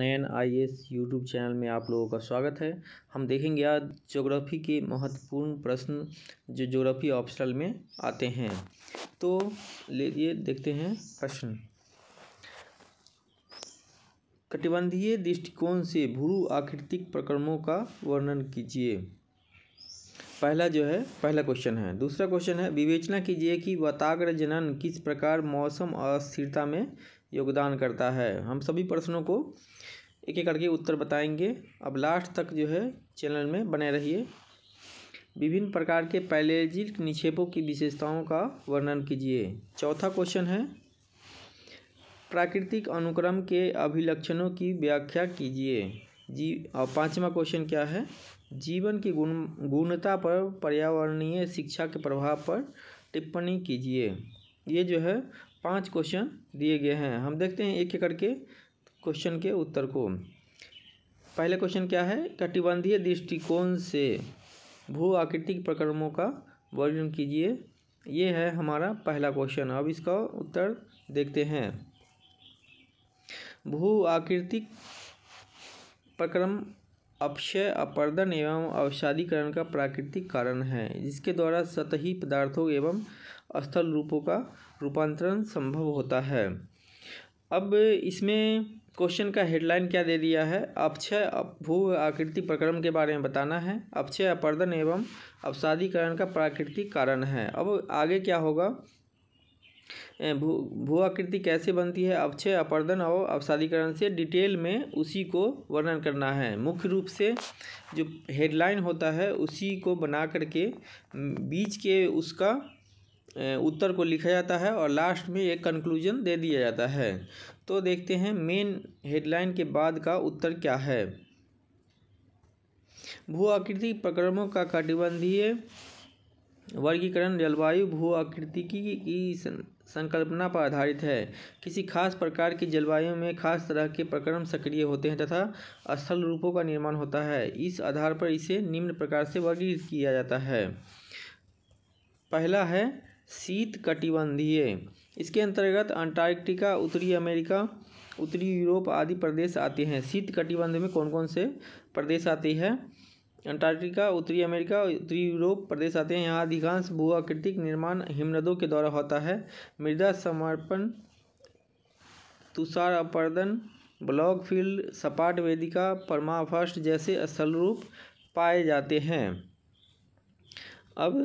Nayan I S YouTube channel में आप लोगों का स्वागत है हम देखेंगे आज ज्योग्राफी के महत्वपूर्ण प्रश्न जो ज्योग्राफी ऑप्शनल में आते हैं तो ले ये देखते हैं प्रश्न कटिबंधीय दृष्टिकोण से भूरू आकृतिक प्रक्रमों का वर्णन कीजिए पहला जो है पहला क्वेश्चन है दूसरा क्वेश्चन है विवेचना कीजिए कि वाताग्र जनन किस प्रकार मौसम अस्थिरता में योगदान करता है हम सभी प्रश्नों को एक एक करके उत्तर बताएंगे अब लास्ट तक जो है चैनल में बने रहिए विभिन्न प्रकार के पैलेजिक निक्षेपों की विशेषताओं का वर्णन कीजिए चौथा क्वेश्चन है प्राकृतिक अनुक्रम के अभिलक्षणों की व्याख्या कीजिए जी और पाँचवा क्वेश्चन क्या है जीवन की गुण गुणता पर पर्यावरणीय शिक्षा के प्रभाव पर टिप्पणी कीजिए ये जो है पांच क्वेश्चन दिए गए हैं हम देखते हैं एक एक करके क्वेश्चन के उत्तर को पहले क्वेश्चन क्या है कटिबंधीय दृष्टिकोण से भू आकृतिक प्रक्रमों का वर्णन कीजिए ये है हमारा पहला क्वेश्चन अब इसका उत्तर देखते हैं भू आकृतिक प्रक्रम अपक्षय अपर्दन एवं अवसादीकरण का प्राकृतिक कारण है जिसके द्वारा सतही पदार्थों एवं स्थल रूपों का रूपांतरण संभव होता है अब इसमें क्वेश्चन का हेडलाइन क्या दे दिया है अक्षय भू आकृति प्रक्रम के बारे में बताना है अक्षय अपर्दन एवं अवसादीकरण का प्राकृतिक कारण है अब आगे क्या होगा भू भू आकृति कैसे बनती है अपक्षय अपर्दन और अवसादीकरण से डिटेल में उसी को वर्णन करना है मुख्य रूप से जो हेडलाइन होता है उसी को बना करके बीच के उसका उत्तर को लिखा जाता है और लास्ट में एक कंक्लूजन दे दिया जाता है तो देखते हैं मेन हेडलाइन के बाद का उत्तर क्या है भू आकृति प्रक्रमों का कटिबंधीय वर्गीकरण जलवायु भू आकृति की, की संकल्पना पर आधारित है किसी खास प्रकार की जलवायु में खास तरह के प्रक्रम सक्रिय होते हैं तथा स्थल रूपों का निर्माण होता है इस आधार पर इसे निम्न प्रकार से वर्गीकृत किया जाता है पहला है शीत कटिबंधीय इसके अंतर्गत अंटार्कटिका उत्तरी अमेरिका उत्तरी यूरोप आदि प्रदेश आते हैं शीत कटिबंध में कौन कौन से प्रदेश आते हैं अंटार्कटिका उत्तरी अमेरिका उत्तरी यूरोप प्रदेश आते हैं यहाँ अधिकांश भूआकृतिक निर्माण हिमनदों के द्वारा होता है मृदा समर्पण तुषार अपर्दन ब्लॉक फील्ड सपाट वेदिका परमाफर्स्ट जैसे स्थल रूप पाए जाते हैं अब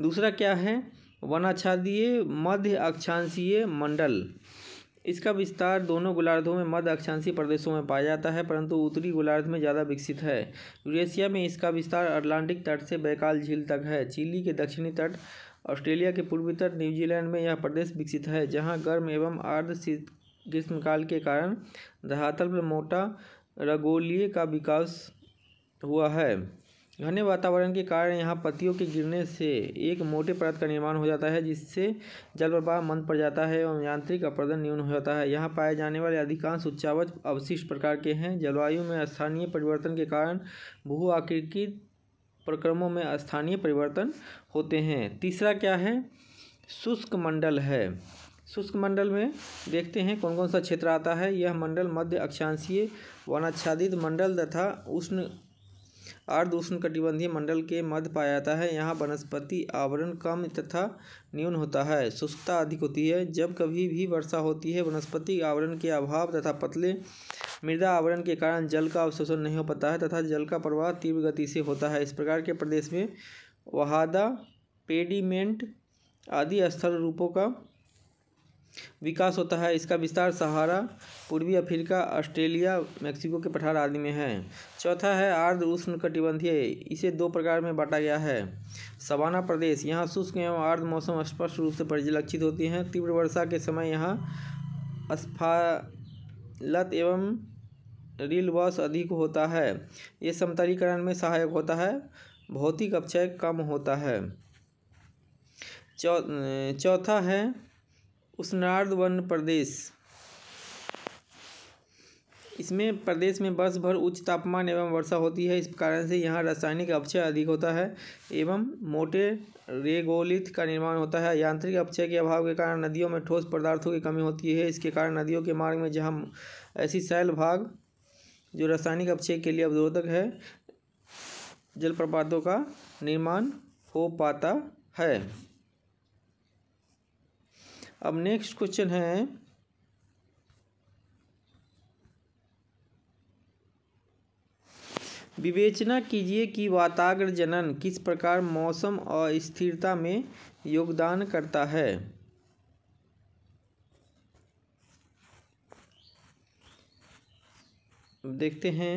दूसरा क्या है वनाच्छादीय मध्य अक्षांशीय मंडल इसका विस्तार दोनों गोलार्धों में मध्य अक्षांशीय प्रदेशों में पाया जाता है परंतु उत्तरी गोलार्ध में ज़्यादा विकसित है यूरेशिया में इसका विस्तार अटलांटिक तट से बैकाल झील तक है चिली के दक्षिणी तट ऑस्ट्रेलिया के पूर्वी तट न्यूजीलैंड में यह प्रदेश विकसित है जहाँ गर्म एवं आर्द्र ग्रीष्मकाल के कारण धरातल पर मोटा रगोलिए का विकास हुआ है घने वातावरण के कारण यहाँ पत्तियों के गिरने से एक मोटे परत का निर्माण हो जाता है जिससे जल प्रवाह मंद पड़ जाता है एवं यांत्रिक अपर्दन न्यून हो जाता है यहाँ पाए जाने वाले अधिकांश उच्चावच अवशिष्ट प्रकार के हैं जलवायु में स्थानीय परिवर्तन के कारण भू आकृतिक प्रक्रमों में स्थानीय परिवर्तन होते हैं तीसरा क्या है शुष्क मंडल है शुष्क मंडल में देखते हैं कौन कौन सा क्षेत्र आता है यह मंडल मध्य अक्षांशीय वनाच्छादित मंडल तथा उष्ण उष्ण कटिबंधीय मंडल के मध्य पाया जाता है यहाँ वनस्पति आवरण कम तथा न्यून होता है शुष्कता अधिक होती है जब कभी भी वर्षा होती है वनस्पति आवरण के अभाव तथा पतले मृदा आवरण के कारण जल का अवशोषण नहीं हो पाता है तथा जल का प्रवाह तीव्र गति से होता है इस प्रकार के प्रदेश में वहादा पेडीमेंट आदि स्थल रूपों का विकास होता है इसका विस्तार सहारा पूर्वी अफ्रीका ऑस्ट्रेलिया मैक्सिको के पठार आदि में है चौथा है आर्द्र उष्णकटिबंधीय इसे दो प्रकार में बांटा गया है सवाना प्रदेश यहाँ शुष्क एवं आर्द्र मौसम स्पष्ट रूप से परिलक्षित होती हैं तीव्र वर्षा के समय यहाँ अस्फालत एवं रील वॉश अधिक होता है ये समतलीकरण में सहायक होता है भौतिक अपचय कम होता है चौथा चौथा है वन प्रदेश इसमें प्रदेश में वर्ष भर उच्च तापमान एवं वर्षा होती है इस कारण से यहाँ रासायनिक अपचय अधिक होता है एवं मोटे रेगोलिथ का निर्माण होता है यांत्रिक अपचय के अभाव के कारण नदियों में ठोस पदार्थों की कमी होती है इसके कारण नदियों के मार्ग में जहाँ ऐसी सैल भाग जो रासायनिक अपचय के लिए अवरोधक है जलप्रपातों का निर्माण हो पाता है अब नेक्स्ट क्वेश्चन है विवेचना कीजिए कि वाताग्र जनन किस प्रकार मौसम और स्थिरता में योगदान करता है देखते हैं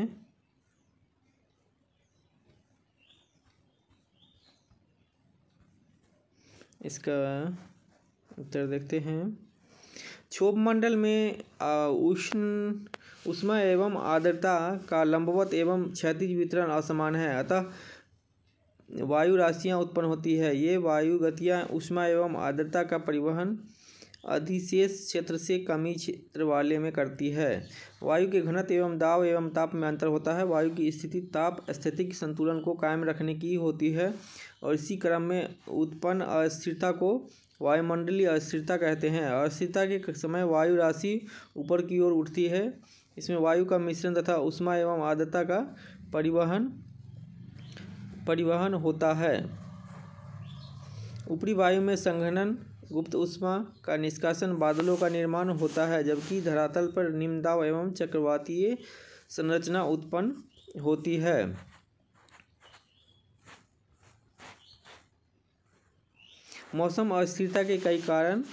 इसका उत्तर देखते हैं क्षोभ मंडल में उष्ण उष्मा एवं आर्द्रता का लंबवत एवं क्षतिज वितरण असमान है अतः वायु राशियाँ उत्पन्न होती है ये वायु गतियाँ उष्मा एवं आर्द्रता का परिवहन अधिशेष क्षेत्र से कमी क्षेत्र वाले में करती है वायु के घनत्व एवं दाव एवं ताप में अंतर होता है वायु की स्थिति ताप स्थितिक संतुलन को कायम रखने की होती है और इसी क्रम में उत्पन्न अस्थिरता को वायुमंडलीय अस्थिरता कहते हैं अस्थिरता के समय वायु राशि ऊपर की ओर उठती है इसमें वायु का मिश्रण तथा उष्मा एवं आद्रता का परिवहन परिवहन होता है ऊपरी वायु में संघनन गुप्त उष्मा का निष्कासन बादलों का निर्माण होता है जबकि धरातल पर निम्न दाब एवं चक्रवातीय संरचना उत्पन्न होती है मौसम अस्थिरता के कई कारण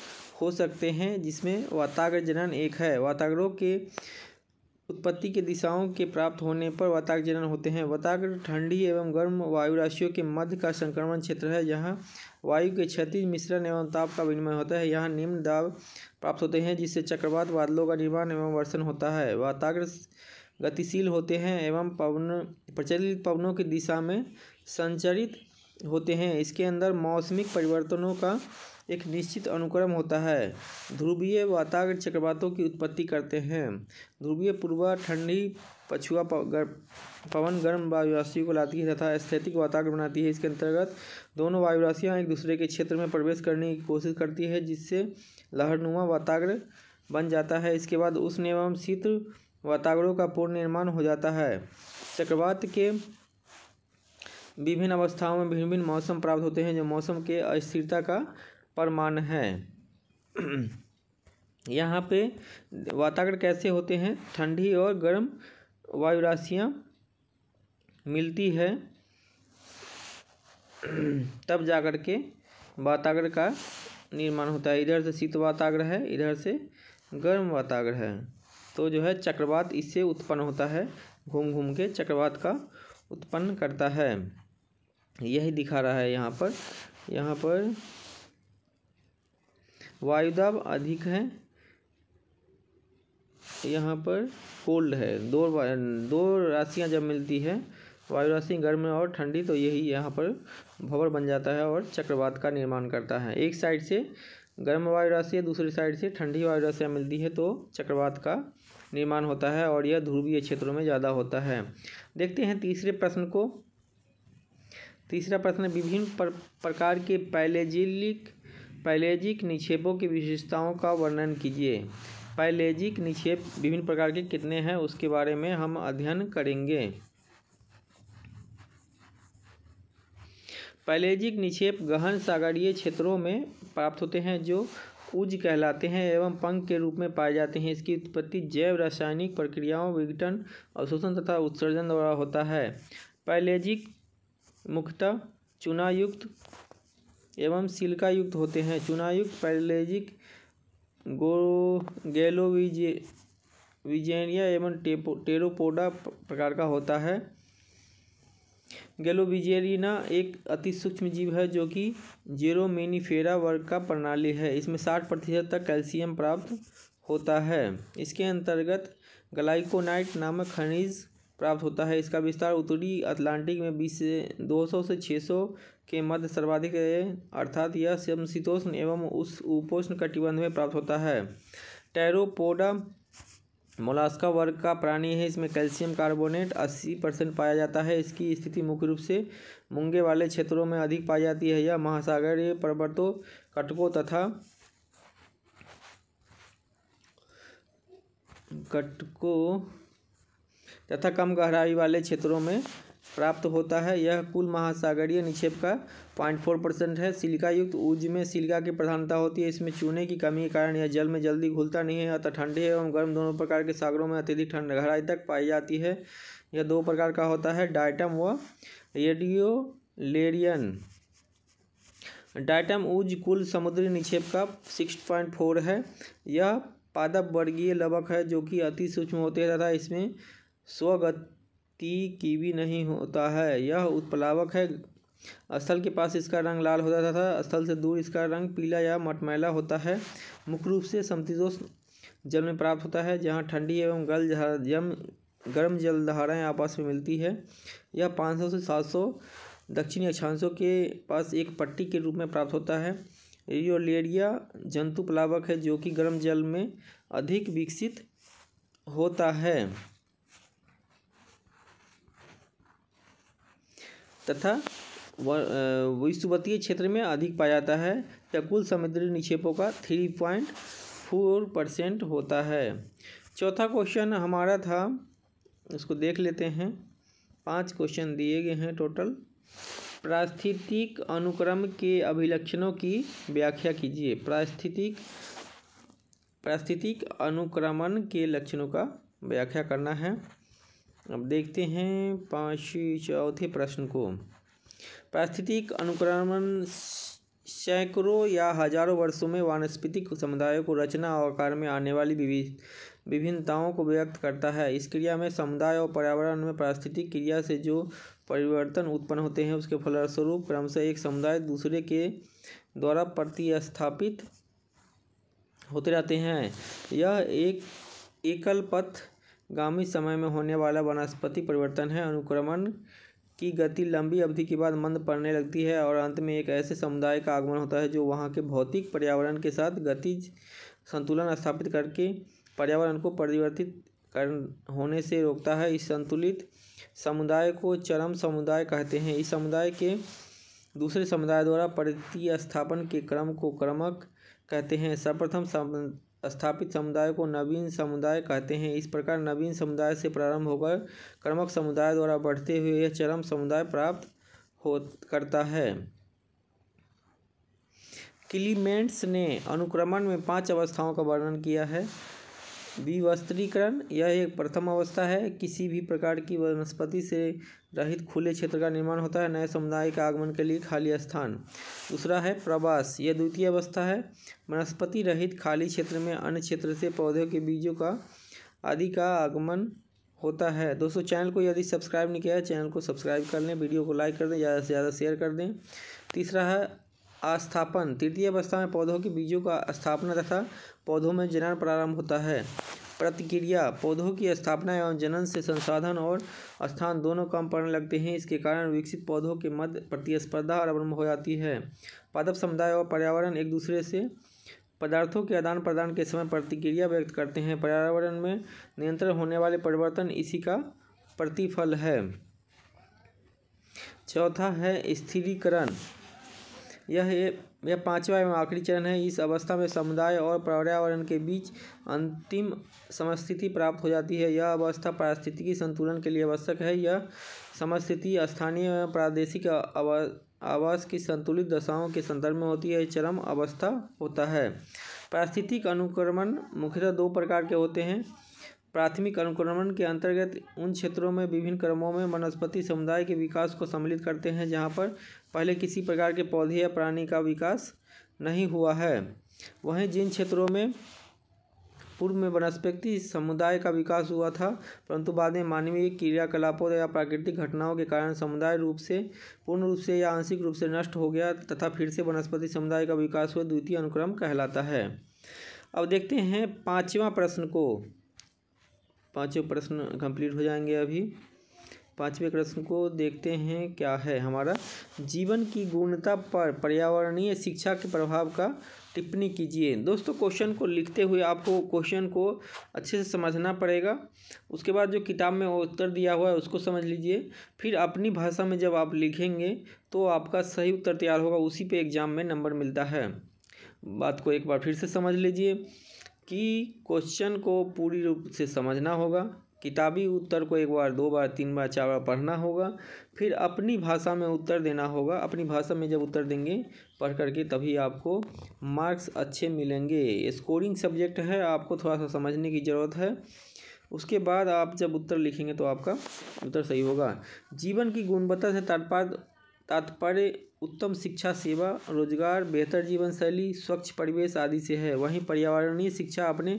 हो सकते हैं जिसमें वाताग्र जनन एक है वाताग्रों के उत्पत्ति के दिशाओं के प्राप्त होने पर वाताग्र जनन होते हैं वाताग्र ठंडी एवं गर्म वायु राशियों के मध्य का संक्रमण क्षेत्र है जहाँ वायु के क्षतिज मिश्रण एवं ताप का विनिमय होता है यहाँ निम्न दाब प्राप्त होते हैं जिससे चक्रवात बादलों का निर्माण एवं वर्षण होता है वाताग्र गतिशील होते हैं एवं पवन प्रचलित पवनों की दिशा में संचरित होते हैं इसके अंदर मौसमिक परिवर्तनों का एक निश्चित अनुक्रम होता है ध्रुवीय वातावरण चक्रवातों की उत्पत्ति करते हैं ध्रुवीय पूर्वा ठंडी पछुआ पवन गर्म वायु को लाती है तथा स्थैतिक वातावरण बनाती है इसके अंतर्गत दोनों वायु राशियाँ एक दूसरे के क्षेत्र में प्रवेश करने की कोशिश करती है जिससे लहरनुमा वातावरण बन जाता है इसके बाद उष्ण एवं शीत वातावरणों का पुनर्निर्माण हो जाता है चक्रवात के विभिन्न अवस्थाओं में भिन्न भिन्न मौसम प्राप्त होते हैं जो मौसम के अस्थिरता का प्रमाण है यहाँ पे वातावरण कैसे होते हैं ठंडी और गर्म वायु राशियाँ मिलती है तब जाकर के वातावरण का निर्माण होता है इधर से शीत वातावरण है इधर से गर्म वातावरण है तो जो है चक्रवात इससे उत्पन्न होता है घूम घूम के चक्रवात का उत्पन्न करता है यही दिखा रहा है यहाँ पर यहाँ पर वायुदाब अधिक है यहाँ पर कोल्ड है दो दो राशियाँ जब मिलती है वायु राशि गर्म और ठंडी तो यही यहाँ पर भंवर बन जाता है और चक्रवात का निर्माण करता है एक साइड से गर्म वायु राशि दूसरी साइड से ठंडी वायु राशियाँ मिलती है तो चक्रवात का निर्माण होता है और यह ध्रुवीय क्षेत्रों में ज़्यादा होता है देखते हैं तीसरे प्रश्न को तीसरा प्रश्न है विभिन्न पर, प्रकार के पैलेजिलिक पैलेजिक निक्षेपों की विशेषताओं का वर्णन कीजिए पैलेजिक निक्षेप विभिन्न प्रकार के कितने हैं उसके बारे में हम अध्ययन करेंगे पैलेजिक निक्षेप गहन सागरीय क्षेत्रों में प्राप्त होते हैं जो उज कहलाते हैं एवं पंख के रूप में पाए जाते हैं इसकी उत्पत्ति जैव रासायनिक प्रक्रियाओं विघटन अवशोषण तथा उत्सर्जन द्वारा होता है पैलेजिक मुख्यतः चुनायुक्त एवं सिल्कायुक्त होते हैं चुनायुक्त पैलेजिक गो गैलोविजे विजेनिया एवं टेपो टेरोपोडा प्रकार का होता है गैलोविजेरिना एक अति सूक्ष्म जीव है जो कि जेरोमेनीफेरा वर्ग का प्रणाली है इसमें साठ प्रतिशत तक कैल्शियम प्राप्त होता है इसके अंतर्गत ग्लाइकोनाइट नामक खनिज प्राप्त होता है इसका विस्तार उत्तरी अटलांटिक में बीस से 200 से 600 के मध्य सर्वाधिक है अर्थात यह समशीतोष्ण एवं उस उपोष्ण कटिबंध में प्राप्त होता है टैरोपोडा मोलास्का वर्ग का प्राणी है इसमें कैल्शियम कार्बोनेट 80 परसेंट पाया जाता है इसकी स्थिति मुख्य रूप से मुंगे वाले क्षेत्रों में अधिक पाई जाती है यह महासागरीय पर्वतों कटकों तथा कटकों तथा कम गहराई वाले क्षेत्रों में प्राप्त होता है यह कुल महासागरीय निक्षेप का पॉइंट फोर परसेंट है सिलिका युक्त ऊज में सिलिका की प्रधानता होती है इसमें चूने की कमी के कारण यह जल में जल्दी घुलता नहीं है अतः ठंडे एवं गर्म दोनों प्रकार के सागरों में अत्यधिक ठंड गहराई तक पाई जाती है यह दो प्रकार का होता है डाइटम व रेडियोलेरियन डाइटम ऊज कुल समुद्री निक्षेप का सिक्स पॉइंट फोर है यह पादप वर्गीय लवक है जो कि अति सूक्ष्म होते हैं तथा इसमें स्वगति कीवी नहीं होता है यह उत्प्लावक है स्थल के पास इसका रंग लाल होता था स्थल से दूर इसका रंग पीला या मटमैला होता है मुख्य रूप से समशीतोष्ण जल में प्राप्त होता है जहाँ ठंडी एवं गल जम गर्म जलधाराएं आपस में मिलती है यह 500 से 700 दक्षिणी अक्षांशों के पास एक पट्टी के रूप में प्राप्त होता है रियोलेरिया जंतु प्लावक है जो कि गर्म जल में अधिक विकसित होता है तथा विश्ववतीय क्षेत्र में अधिक पाया जाता है या कुल समुद्री निक्षेपों का थ्री पॉइंट फोर परसेंट होता है चौथा क्वेश्चन हमारा था इसको देख लेते हैं पांच क्वेश्चन दिए गए हैं टोटल प्रास्थितिक अनुक्रम के अभिलक्षणों की व्याख्या कीजिए प्रास्थितिक प्रास्थितिक अनुक्रमण के लक्षणों का व्याख्या करना है अब देखते हैं पाँच चौथे प्रश्न को पारिस्थितिक अनुक्रमण सैकड़ों या हजारों वर्षों में वानस्पतिक समुदायों को रचना और आकार में आने वाली विभिन्नताओं को व्यक्त करता है इस क्रिया में समुदाय और पर्यावरण में पारिस्थितिक क्रिया से जो परिवर्तन उत्पन्न होते हैं उसके फलस्वरूप क्रमशः एक समुदाय दूसरे के द्वारा प्रतिस्थापित होते रहते हैं यह एक एकल पथ आगामी समय में होने वाला वनस्पति परिवर्तन है अनुक्रमण की गति लंबी अवधि के बाद मंद पड़ने लगती है और अंत में एक ऐसे समुदाय का आगमन होता है जो वहाँ के भौतिक पर्यावरण के साथ गतिज संतुलन स्थापित करके पर्यावरण को परिवर्तित कर होने से रोकता है इस संतुलित समुदाय को चरम समुदाय कहते हैं इस समुदाय के दूसरे समुदाय द्वारा प्रतिस्थापन के क्रम को क्रमक कहते हैं सर्वप्रथम स्थापित समुदाय को नवीन समुदाय कहते हैं इस प्रकार नवीन समुदाय से प्रारंभ होकर कर्मक समुदाय द्वारा बढ़ते हुए यह चरम समुदाय प्राप्त हो करता है क्लीमेंट्स ने अनुक्रमण में पांच अवस्थाओं का वर्णन किया है विवस्त्रीकरण यह एक प्रथम अवस्था है किसी भी प्रकार की वनस्पति से रहित खुले क्षेत्र का निर्माण होता है नए समुदाय के आगमन के लिए खाली स्थान दूसरा है प्रवास यह द्वितीय अवस्था है वनस्पति रहित खाली क्षेत्र में अन्य क्षेत्र से पौधों के बीजों का आदि का आगमन होता है दोस्तों चैनल को यदि सब्सक्राइब नहीं किया है चैनल को सब्सक्राइब कर लें वीडियो को लाइक कर दें ज़्यादा से ज़्यादा शेयर कर दें तीसरा है आस्थापन तृतीय अवस्था में पौधों के बीजों का स्थापना तथा पौधों में जनन प्रारंभ होता है प्रतिक्रिया पौधों की स्थापना एवं जनन से संसाधन और स्थान दोनों कम पड़ने लगते हैं इसके कारण विकसित पौधों के मध्य प्रतिस्पर्धा आरम्भ हो जाती है पादप समुदाय और पर्यावरण एक दूसरे से पदार्थों के आदान प्रदान के समय प्रतिक्रिया व्यक्त करते हैं पर्यावरण में नियंत्रण होने वाले परिवर्तन इसी का प्रतिफल है चौथा है स्थिरीकरण यह यह पाँचवा एवं आखिरी चरण है इस अवस्था में समुदाय और पर्यावरण के बीच अंतिम समस्थिति प्राप्त हो जाती है यह अवस्था पारिस्थितिकी संतुलन के लिए आवश्यक है यह समस्थिति स्थानीय एवं प्रादेशिक आवास की संतुलित दशाओं के संदर्भ में होती है चरम अवस्था होता है पारिस्थितिक अनुक्रमण मुख्यतः दो प्रकार के होते हैं प्राथमिक अनुक्रमण के अंतर्गत उन क्षेत्रों में विभिन्न क्रमों में वनस्पति समुदाय के विकास को सम्मिलित करते हैं जहाँ पर पहले किसी प्रकार के पौधे या प्राणी का विकास नहीं हुआ है वहीं जिन क्षेत्रों में पूर्व में वनस्पति समुदाय का विकास हुआ था परंतु बाद में मानवीय क्रियाकलापों या प्राकृतिक घटनाओं के कारण समुदाय रूप से पूर्ण रूप से या आंशिक रूप से नष्ट हो गया तथा फिर से वनस्पति समुदाय का विकास हुआ द्वितीय अनुक्रम कहलाता है अब देखते हैं पाँचवा प्रश्न को पाँचवें प्रश्न कंप्लीट हो जाएंगे अभी पाँचवें प्रश्न को देखते हैं क्या है हमारा जीवन की गुणता पर पर्यावरणीय शिक्षा के प्रभाव का टिप्पणी कीजिए दोस्तों क्वेश्चन को लिखते हुए आपको क्वेश्चन को अच्छे से समझना पड़ेगा उसके बाद जो किताब में उत्तर दिया हुआ है उसको समझ लीजिए फिर अपनी भाषा में जब आप लिखेंगे तो आपका सही उत्तर तैयार होगा उसी पे एग्ज़ाम में नंबर मिलता है बात को एक बार फिर से समझ लीजिए कि क्वेश्चन को पूरी रूप से समझना होगा किताबी उत्तर को एक बार दो बार तीन बार चार बार पढ़ना होगा फिर अपनी भाषा में उत्तर देना होगा अपनी भाषा में जब उत्तर देंगे पढ़ करके तभी आपको मार्क्स अच्छे मिलेंगे स्कोरिंग सब्जेक्ट है आपको थोड़ा सा समझने की ज़रूरत है उसके बाद आप जब उत्तर लिखेंगे तो आपका उत्तर सही होगा जीवन की गुणवत्ता से तात्पर्य तात्पर्य उत्तम शिक्षा सेवा रोजगार बेहतर जीवन शैली स्वच्छ परिवेश आदि से है वहीं पर्यावरणीय शिक्षा अपने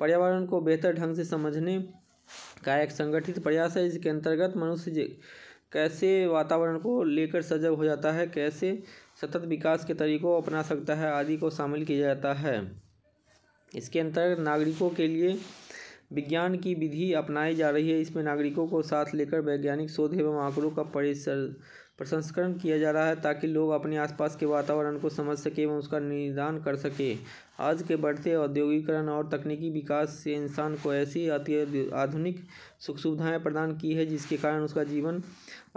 पर्यावरण को बेहतर ढंग से समझने का एक संगठित प्रयास है जिसके अंतर्गत मनुष्य कैसे वातावरण को लेकर सजग हो जाता है कैसे सतत विकास के तरीकों अपना सकता है आदि को शामिल किया जाता है इसके अंतर्गत नागरिकों के लिए विज्ञान की विधि अपनाई जा रही है इसमें नागरिकों को साथ लेकर वैज्ञानिक शोध एवं आंकड़ों का परिसर प्रसंस्करण किया जा रहा है ताकि लोग अपने आसपास के वातावरण को समझ सकें एवं उसका निदान कर सकें आज के बढ़ते औद्योगिकरण और तकनीकी विकास से इंसान को ऐसी अति आधुनिक सुख सुविधाएँ प्रदान की है जिसके कारण उसका जीवन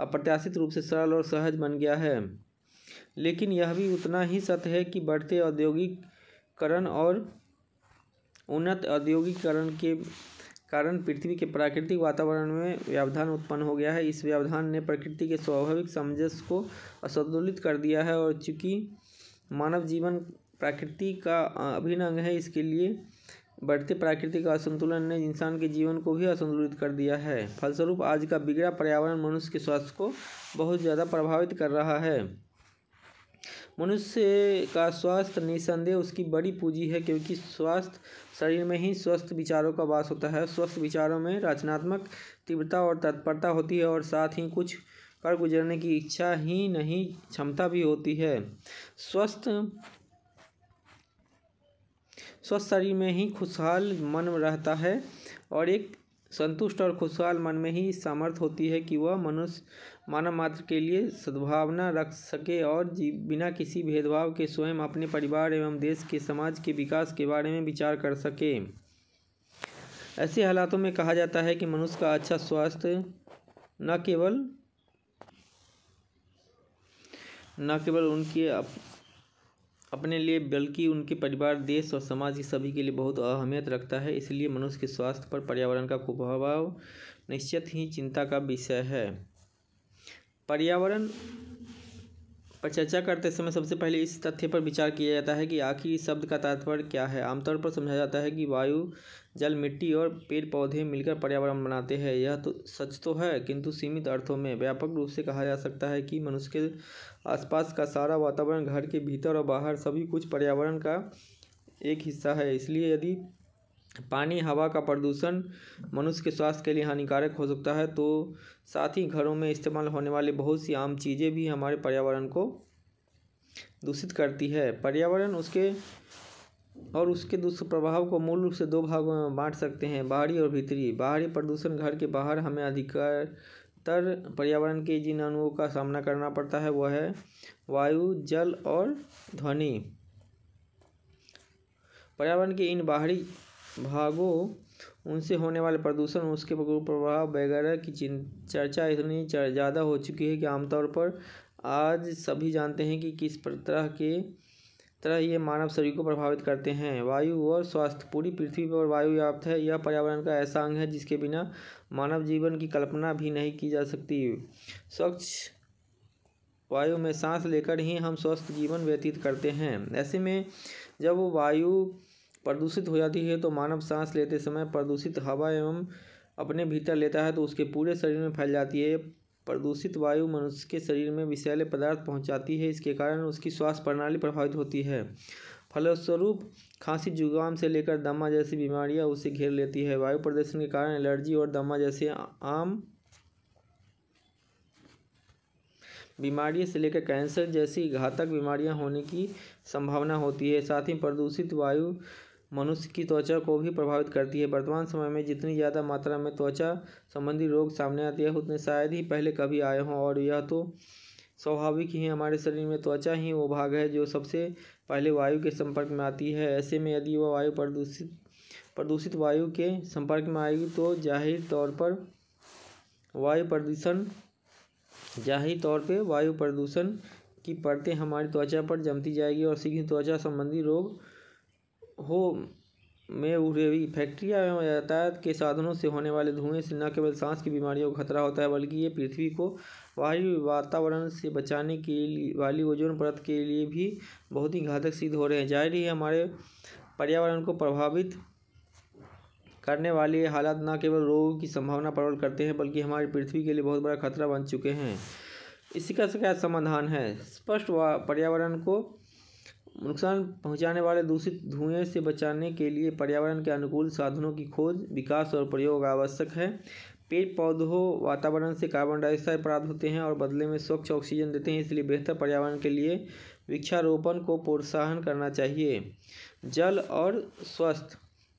अप्रत्याशित रूप से सरल और सहज बन गया है लेकिन यह भी उतना ही सत्य है कि बढ़ते औद्योगिकरण और उन्नत औद्योगिकरण के कारण पृथ्वी के प्राकृतिक वातावरण में व्यवधान उत्पन्न हो गया है इस व्यवधान ने प्रकृति के स्वाभाविक सामंजस्य को असंतुलित कर दिया है और चूंकि मानव जीवन प्रकृति का अभिन्न अंग है इसके लिए बढ़ते प्राकृतिक असंतुलन ने इंसान के जीवन को भी असंतुलित कर दिया है फलस्वरूप आज का बिगड़ा पर्यावरण मनुष्य के स्वास्थ्य को बहुत ज़्यादा प्रभावित कर रहा है मनुष्य का स्वास्थ्य निसंदेह उसकी बड़ी पूंजी है क्योंकि स्वास्थ्य शरीर में ही स्वस्थ विचारों का वास होता है स्वस्थ विचारों में रचनात्मक तीव्रता और तत्परता होती है और साथ ही कुछ कर गुजरने की इच्छा ही नहीं क्षमता भी होती है स्वस्थ स्वस्थ शरीर में ही खुशहाल मन रहता है और एक संतुष्ट और खुशहाल मन में ही सामर्थ्य होती है कि वह मनुष्य मानव मात्र के लिए सद्भावना रख सके और बिना किसी भेदभाव के स्वयं अपने परिवार एवं देश के समाज के विकास के बारे में विचार कर सके ऐसे हालातों में कहा जाता है कि मनुष्य का अच्छा स्वास्थ्य न केवल न केवल उनके अप, अपने लिए बल्कि उनके परिवार देश और समाज की सभी के लिए बहुत अहमियत रखता है इसलिए मनुष्य के स्वास्थ्य पर पर्यावरण का कुप्रभाव निश्चित ही चिंता का विषय है पर्यावरण पर चर्चा करते समय सबसे पहले इस तथ्य पर विचार किया जाता है कि आखिर इस शब्द का तात्पर्य क्या है आमतौर पर समझा जाता है कि वायु जल मिट्टी और पेड़ पौधे मिलकर पर्यावरण बनाते हैं यह तो सच तो है किंतु सीमित अर्थों में व्यापक रूप से कहा जा सकता है कि मनुष्य के आसपास का सारा वातावरण घर के भीतर और बाहर सभी कुछ पर्यावरण का एक हिस्सा है इसलिए यदि पानी हवा का प्रदूषण मनुष्य के स्वास्थ्य के लिए हानिकारक हो सकता है तो साथ ही घरों में इस्तेमाल होने वाली बहुत सी आम चीज़ें भी हमारे पर्यावरण को दूषित करती है पर्यावरण उसके और उसके दुष्प्रभाव को मूल रूप से दो भागों में बांट सकते हैं बाहरी और भीतरी बाहरी प्रदूषण घर के बाहर हमें अधिकतर पर्यावरण के जिन अणुओं का सामना करना पड़ता है वह है वायु जल और ध्वनि पर्यावरण के इन बाहरी भागों उनसे होने वाले प्रदूषण उसके प्रभाव वगैरह की चर्चा इतनी ज़्यादा हो चुकी है कि आमतौर पर आज सभी जानते हैं कि किस तरह के तरह ये मानव शरीर को प्रभावित करते हैं वायु और स्वास्थ्य पूरी पृथ्वी पर वायु व्याप्त है यह पर्यावरण का ऐसा अंग है जिसके बिना मानव जीवन की कल्पना भी नहीं की जा सकती स्वच्छ वायु में सांस लेकर ही हम स्वस्थ जीवन व्यतीत करते हैं ऐसे में जब वायु प्रदूषित हो जाती है तो मानव सांस लेते समय प्रदूषित हवा एवं अपने भीतर लेता है तो उसके पूरे शरीर में फैल जाती है प्रदूषित वायु मनुष्य के शरीर में विषैले पदार्थ पहुंचाती है इसके कारण उसकी स्वास्थ्य प्रणाली प्रभावित होती है फलस्वरूप खांसी जुगाम से लेकर दमा जैसी बीमारियां उसे घेर लेती है वायु प्रदूषण के कारण एलर्जी और दमा जैसे आम बीमारियों से लेकर कैंसर जैसी घातक बीमारियां होने की संभावना होती है साथ ही प्रदूषित वायु मनुष्य की त्वचा को भी प्रभावित करती है वर्तमान समय में जितनी ज़्यादा मात्रा में त्वचा संबंधी रोग सामने आते हैं उतने शायद ही पहले कभी आए हों और यह तो स्वाभाविक ही हमारे शरीर में त्वचा ही वो भाग है जो सबसे पहले वायु के संपर्क में आती है ऐसे में यदि वह वायु प्रदूषित प्रदूषित वायु के संपर्क में आएगी तो जाहिर तौर पर वायु प्रदूषण जाहिर तौर पर वायु प्रदूषण की परतें हमारी त्वचा पर जमती जाएगी और शीघ्र त्वचा संबंधी रोग हो में हुई फैक्ट्रिया एवं यातायात के साधनों से होने वाले धुएँ से न केवल सांस की बीमारियों का खतरा होता है बल्कि ये पृथ्वी को वायु वातावरण से बचाने के लिए वाली ओजोन परत के लिए भी बहुत ही घातक सिद्ध हो रहे हैं जाहिर ही हमारे पर्यावरण को प्रभावित करने वाले हालात न केवल रोगों की संभावना प्रबल करते हैं बल्कि हमारी पृथ्वी के लिए बहुत बड़ा खतरा बन चुके हैं इसी का क्या समाधान है स्पष्ट पर्यावरण को नुकसान पहुंचाने वाले दूषित धुएं से बचाने के लिए पर्यावरण के अनुकूल साधनों की खोज विकास और प्रयोग आवश्यक है पेड़ पौधों वातावरण से कार्बन डाइऑक्साइड प्राप्त होते हैं और बदले में स्वच्छ ऑक्सीजन देते हैं इसलिए बेहतर पर्यावरण के लिए वृक्षारोपण को प्रोत्साहन करना चाहिए जल और स्वस्थ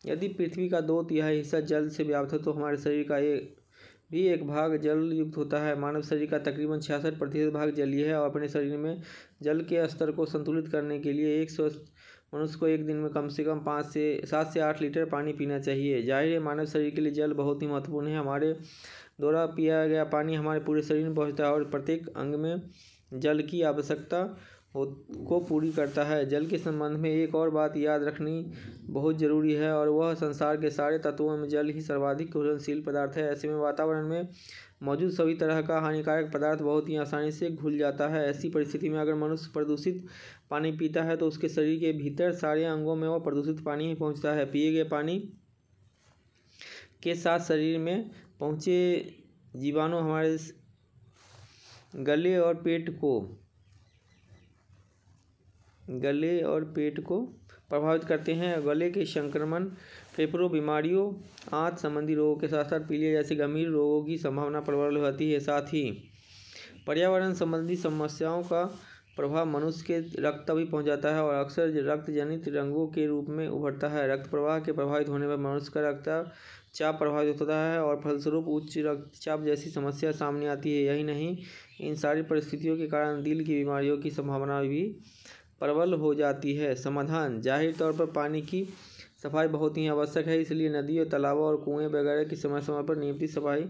यदि पृथ्वी का दो तिहाई हिस्सा जल से व्याप्त हो तो हमारे शरीर का एक भी एक भाग जल युक्त होता है मानव शरीर का तकरीबन छियासठ प्रतिशत भाग जलीय है और अपने शरीर में जल के स्तर को संतुलित करने के लिए एक स्वस्थ मनुष्य को एक दिन में कम से कम पाँच से सात से आठ लीटर पानी पीना चाहिए जाहिर है मानव शरीर के लिए जल बहुत ही महत्वपूर्ण है हमारे द्वारा पिया गया पानी हमारे पूरे शरीर में पहुँचता है और प्रत्येक अंग में जल की आवश्यकता को पूरी करता है जल के संबंध में एक और बात याद रखनी बहुत ज़रूरी है और वह संसार के सारे तत्वों में जल ही सर्वाधिक घुलनशील पदार्थ है ऐसे में वातावरण में मौजूद सभी तरह का हानिकारक पदार्थ बहुत ही आसानी से घुल जाता है ऐसी परिस्थिति में अगर मनुष्य प्रदूषित पानी पीता है तो उसके शरीर के भीतर सारे अंगों में वह प्रदूषित पानी ही पहुँचता है पिए गए पानी के साथ शरीर में पहुँचे जीवाणु हमारे गले और पेट को गले और पेट को प्रभावित करते हैं गले के संक्रमण फेफड़ों बीमारियों आंत संबंधी रोगों के साथ साथ पीलिया जैसे गंभीर रोगों की संभावना प्रबल होती है साथ ही पर्यावरण संबंधी समस्याओं का प्रभाव मनुष्य के रक्त भी पहुंचाता है और अक्सर रक्त जनित रंगों के रूप में उभरता है रक्त प्रवाह के प्रभावित होने पर मनुष्य का रक्तचाप प्रभावित होता है और फलस्वरूप उच्च रक्तचाप जैसी समस्या सामने आती है यही नहीं इन सारी परिस्थितियों के कारण दिल की बीमारियों की संभावना भी प्रबल हो जाती है समाधान जाहिर तौर पर पानी की सफाई बहुत ही आवश्यक है इसलिए नदियों तालाबों और कुएं वगैरह की समय समय पर नियमित सफाई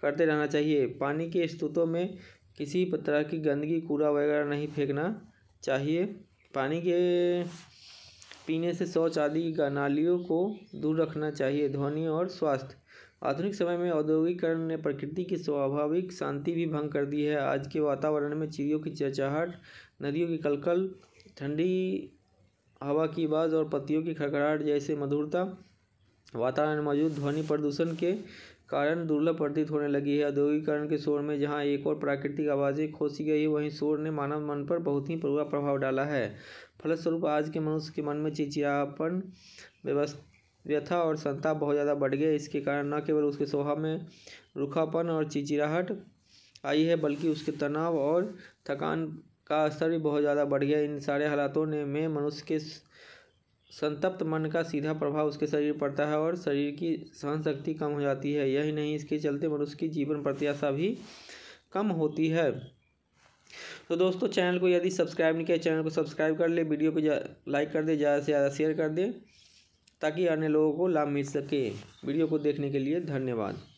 करते रहना चाहिए पानी के स्तूतों में किसी तरह की गंदगी कूड़ा वगैरह नहीं फेंकना चाहिए पानी के पीने से शौच आदि नालियों को दूर रखना चाहिए ध्वनि और स्वास्थ्य आधुनिक समय में औद्योगिकरण ने प्रकृति की स्वाभाविक शांति भी भंग कर दी है आज के वातावरण में चिड़ियों की चहचहट नदियों की कलकल ठंडी हवा की आवाज़ और पत्तियों की खड़खड़ाहट जैसे मधुरता वातावरण में मौजूद ध्वनि प्रदूषण के कारण दुर्लभ प्रतीत होने लगी है औद्योगिकरण के शोर में जहाँ एक और प्राकृतिक आवाज़ें खोसी गई है वहीं शोर ने मानव मन पर बहुत ही बुरा प्रभाव डाला है फलस्वरूप आज के मनुष्य के मन में चिचियापन व्यथा और संताप बहुत ज़्यादा बढ़ गया इसके कारण न केवल उसके स्वभाव में रुखापन और चिचिराहट आई है बल्कि उसके तनाव और थकान का असर भी बहुत ज़्यादा बढ़ गया इन सारे हालातों ने में मनुष्य के संतप्त मन का सीधा प्रभाव उसके शरीर पड़ता है और शरीर की सहन शक्ति कम हो जाती है यही नहीं इसके चलते मनुष्य की जीवन प्रत्याशा भी कम होती है तो दोस्तों चैनल को यदि सब्सक्राइब नहीं किया चैनल को सब्सक्राइब कर ले वीडियो को लाइक कर दे ज़्यादा से ज़्यादा शेयर कर दें ताकि अन्य लोगों को लाभ मिल सके वीडियो को देखने के लिए धन्यवाद